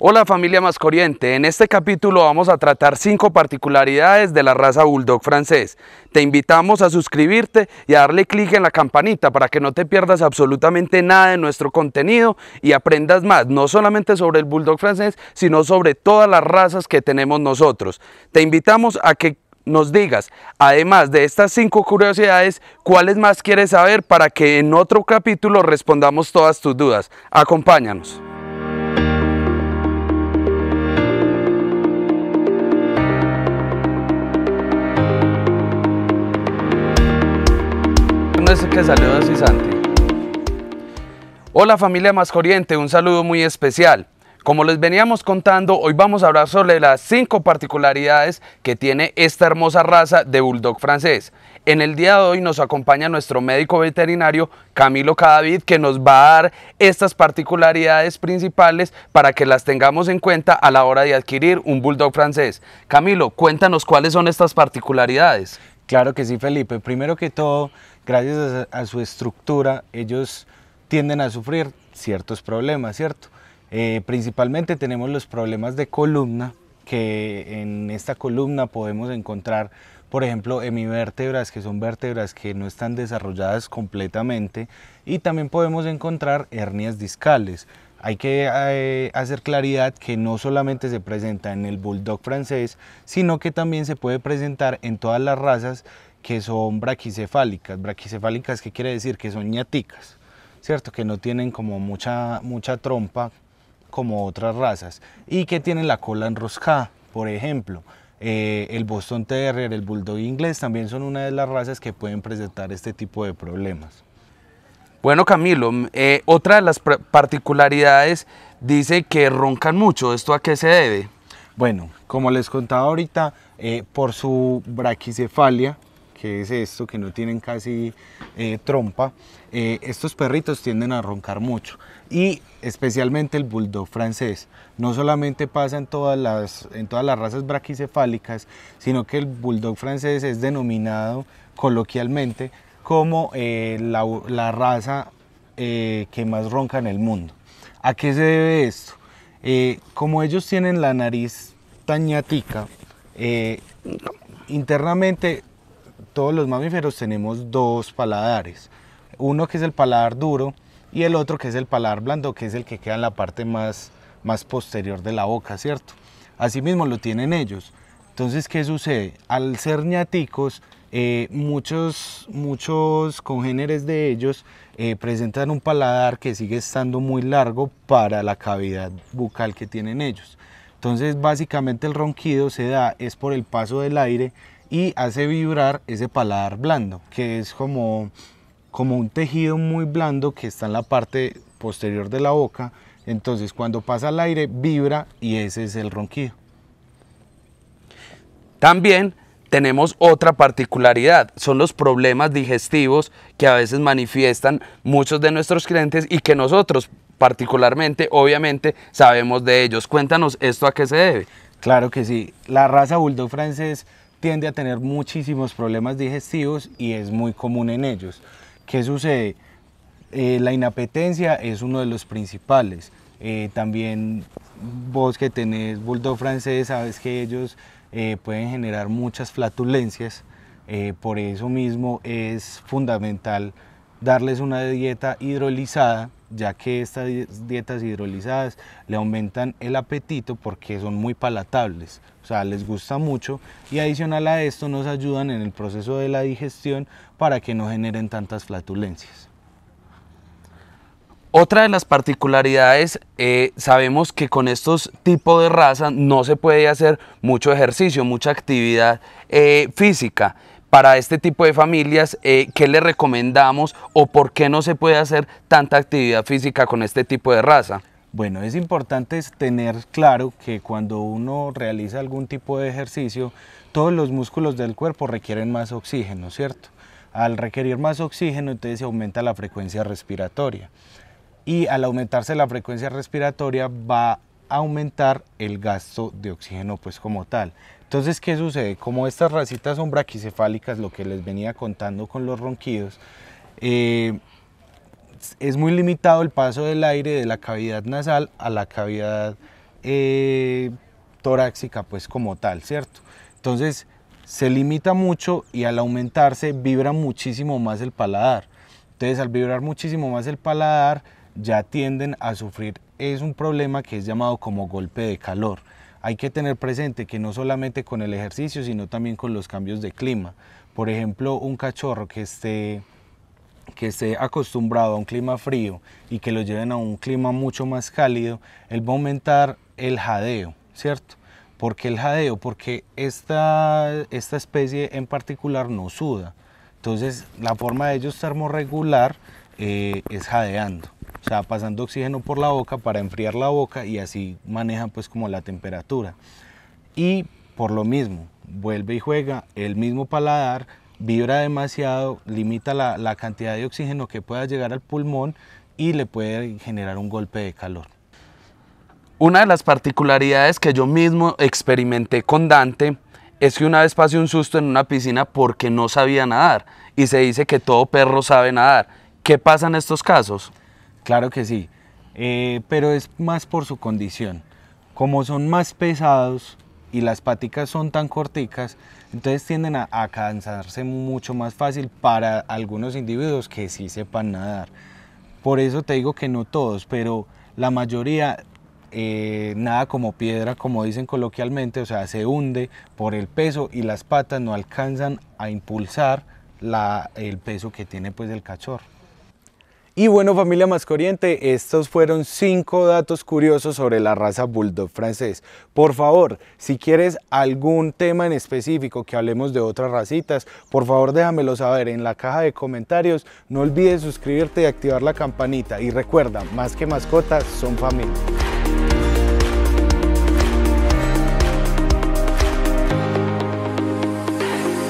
Hola familia corriente en este capítulo vamos a tratar cinco particularidades de la raza Bulldog francés. Te invitamos a suscribirte y a darle clic en la campanita para que no te pierdas absolutamente nada de nuestro contenido y aprendas más, no solamente sobre el Bulldog francés, sino sobre todas las razas que tenemos nosotros. Te invitamos a que nos digas, además de estas cinco curiosidades, cuáles más quieres saber para que en otro capítulo respondamos todas tus dudas. Acompáñanos. Saludos y Hola familia Mascoriente, un saludo muy especial. Como les veníamos contando, hoy vamos a hablar sobre las cinco particularidades que tiene esta hermosa raza de bulldog francés. En el día de hoy nos acompaña nuestro médico veterinario Camilo Cadavid que nos va a dar estas particularidades principales para que las tengamos en cuenta a la hora de adquirir un bulldog francés. Camilo, cuéntanos cuáles son estas particularidades. Claro que sí, Felipe. Primero que todo, gracias a, su estructura, ellos tienden a sufrir ciertos problemas, ¿cierto? Eh, principalmente tenemos los problemas de columna, que en esta columna podemos encontrar, por ejemplo, hemivértebras, que son vértebras que no están desarrolladas completamente, y también podemos encontrar hernias discales. Hay que eh, hacer claridad que no solamente se presenta en el bulldog francés, sino que también se puede presentar en todas las razas que son braquicefálicas. Braquicefálicas, ¿qué quiere decir? Que son ñaticas, ¿cierto? Que no tienen como mucha, mucha trompa como otras razas y que tienen la cola enroscada, por ejemplo. Eh, el Boston Terrier, el Bulldog inglés también son una de las razas que pueden presentar este tipo de problemas. Bueno, Camilo, eh, otra de las particularidades dice que roncan mucho. ¿Esto a qué se debe? Bueno, como les contaba ahorita, eh, por su braquicefalia, que es esto, que no tienen casi eh, trompa, eh, estos perritos tienden a roncar mucho. Y especialmente el bulldog francés. No solamente pasa en todas las, en todas las razas braquicefálicas, sino que el bulldog francés es denominado coloquialmente como eh, la, la, raza que más ronca en el mundo. ¿A qué se debe esto? como ellos tienen la nariz tañatica, internamente todos los mamíferos tenemos dos paladares. Uno que es el paladar duro y el otro que es el paladar blando, que es el que queda en la parte más, más posterior de la boca, ¿cierto? Asimismo lo tienen ellos. Entonces, ¿qué sucede? Al ser ñaticos, eh, muchos, muchos congéneres de ellos eh, presentan un paladar que sigue estando muy largo para la cavidad bucal que tienen ellos. Entonces, básicamente el ronquido se da es por el paso del aire y hace vibrar ese paladar blando, que es como, como un tejido muy blando que está en la parte posterior de la boca. Entonces cuando pasa el aire vibra y ese es el ronquido. También tenemos otra particularidad, son los problemas digestivos que a veces manifiestan muchos de nuestros clientes y que nosotros particularmente, obviamente, sabemos de ellos. Cuéntanos esto a qué se debe. Claro que sí, la raza bulldog francés tiende a tener muchísimos problemas digestivos y es muy común en ellos. ¿Qué sucede? Eh, la inapetencia es uno de los principales. Eh, también vos que tenés bulldog francés, sabes que ellos eh, pueden generar muchas flatulencias. por eso mismo es fundamental darles una dieta hidrolizada ya que estas dietas hidrolizadas le aumentan el apetito porque son muy palatables, o sea, les gusta mucho y adicional a esto nos ayudan en el proceso de la digestión para que no generen tantas flatulencias. Otra de las particularidades, eh, sabemos que con estos tipos de raza no se puede hacer mucho ejercicio, mucha actividad eh, física para este tipo de familias, eh, qué le recomendamos o por qué no se puede hacer tanta actividad física con este tipo de raza. Bueno, es importante tener claro que cuando uno realiza algún tipo de ejercicio, todos los músculos del cuerpo requieren más oxígeno, ¿cierto? Al requerir más oxígeno, entonces aumenta la frecuencia respiratoria. Y al aumentarse la frecuencia respiratoria va a aumentar el gasto de oxígeno pues como tal. Entonces, ¿qué sucede? Como estas racitas son braquicefálicas, lo que les venía contando con los ronquidos, eh, es muy limitado el paso del aire de la cavidad nasal a la cavidad eh, torácica, pues como tal, ¿cierto? Entonces, se limita mucho y al aumentarse vibra muchísimo más el paladar. Entonces, al vibrar muchísimo más el paladar, ya tienden a sufrir, es un problema que es llamado como golpe de calor hay que tener presente que no solamente con el ejercicio, sino también con los cambios de clima. Por ejemplo, un cachorro que esté que esté acostumbrado a un clima frío y que lo lleven a un clima mucho más cálido, él va a aumentar el jadeo, ¿cierto? porque el jadeo? Porque esta, especie en particular no suda. Entonces, la forma de ellos termorregular eh, es jadeando. O sea, pasando oxígeno por la boca para enfriar la boca y así maneja pues como la temperatura. Y por lo mismo, vuelve y juega el mismo paladar, vibra demasiado, limita la, la cantidad de oxígeno que pueda llegar al pulmón y le puede generar un golpe de calor. Una de las particularidades que yo mismo experimenté con Dante es que una vez pasé un susto en una piscina porque no sabía nadar y se dice que todo perro sabe nadar ¿Qué pasa en estos casos? Claro que sí, eh, pero es más por su condición. Como son más pesados y las paticas son tan corticas, entonces tienden a, cansarse mucho más fácil para algunos individuos que sí sepan nadar. Por eso te digo que no todos, pero la mayoría eh, nada como piedra, como dicen coloquialmente, o sea, se hunde por el peso y las patas no alcanzan a impulsar la, el peso que tiene pues el cachorro. Y bueno familia Mascoriente, estos fueron 5 datos curiosos sobre la raza Bulldog francés. Por favor, si quieres algún tema en específico que hablemos de otras racitas, por favor déjamelo saber en la caja de comentarios. No olvides suscribirte y activar la campanita. Y recuerda, más que mascotas, son familia.